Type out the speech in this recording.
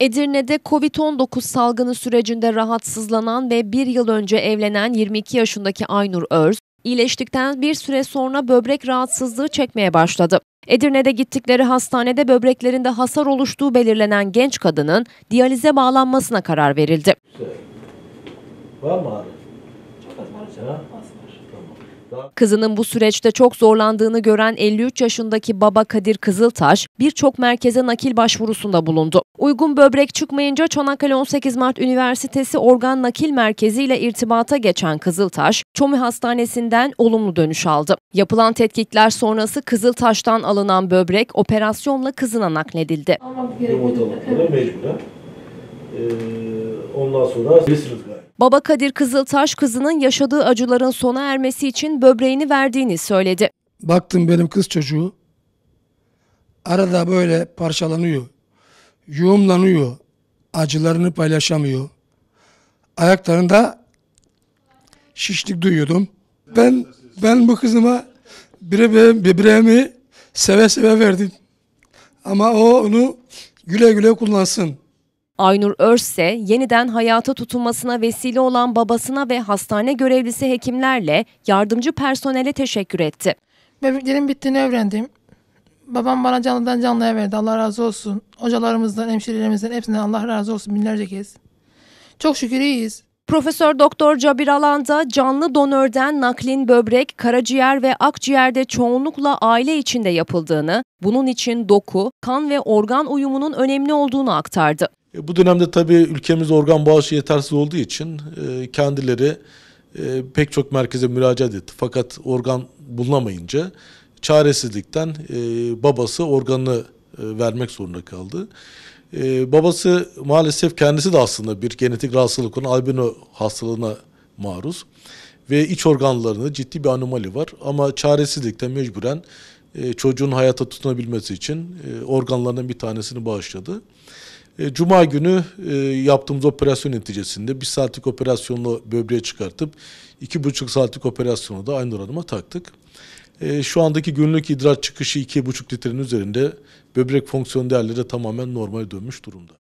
Edirne'de Covid-19 salgını sürecinde rahatsızlanan ve bir yıl önce evlenen 22 yaşındaki Aynur Öz, iyileştikten bir süre sonra böbrek rahatsızlığı çekmeye başladı. Edirne'de gittikleri hastanede böbreklerinde hasar oluştuğu belirlenen genç kadının diyalize bağlanmasına karar verildi. Şey, var mı ağrı? Çok az var. Ha? Az var. Tamam. Kızının bu süreçte çok zorlandığını gören 53 yaşındaki baba Kadir Kızıltaş birçok merkeze nakil başvurusunda bulundu. Uygun böbrek çıkmayınca Çanakkale 18 Mart Üniversitesi Organ Nakil Merkezi ile irtibata geçen Kızıltaş, Çomi Hastanesi'nden olumlu dönüş aldı. Yapılan tetkikler sonrası Kızıltaş'tan alınan böbrek operasyonla kızına nakledildi. Tamam, mecburen. Ee, Ondan sonra Silifke'ye. Baba Kadir Kızıltaş kızının yaşadığı acıların sona ermesi için böbreğini verdiğini söyledi. Baktım benim kız çocuğu arada böyle parçalanıyor, yuğumlanıyor, acılarını paylaşamıyor. Ayaklarında şişlik duyuyordum. Ben ben bu kızıma birebeğim, bibreğimi seve seve verdim. Ama o onu güle güle kullansın. Aynur Örse yeniden hayata tutunmasına vesile olan babasına ve hastane görevlisi hekimlerle yardımcı personele teşekkür etti. Böbreklerin bittiğini öğrendim. Babam bana canlıdan canlıya verdi. Allah razı olsun. Hocalarımızdan, hemşirelerimizden hepsinden Allah razı olsun binlerce kez. Çok şükür iyiyiz. Profesör Doktor Cabir Alanda canlı donörden naklin böbrek, karaciğer ve akciğerde çoğunlukla aile içinde yapıldığını, bunun için doku, kan ve organ uyumunun önemli olduğunu aktardı. E, bu dönemde tabii ülkemiz organ bağışı yetersiz olduğu için e, kendileri e, pek çok merkeze müracaat etti. Fakat organ bulunamayınca çaresizlikten babası organını vermek zorunda kaldı. babası maalesef kendisi de aslında bir genetik rahatsızlık olan albino hastalığına maruz ve iç organlarında ciddi bir anomali var ama çaresizlikten mecburen çocuğun hayata tutunabilmesi için e, organlarının bir tanesini bağışladı. E, Cuma günü e, yaptığımız operasyon neticesinde bir saatlik operasyonla böbreğe çıkartıp iki buçuk saatlik operasyonu da aynı oranıma taktık. E, şu andaki günlük idrar çıkışı iki buçuk litrenin üzerinde böbrek fonksiyon değerleri de tamamen normal dönmüş durumda.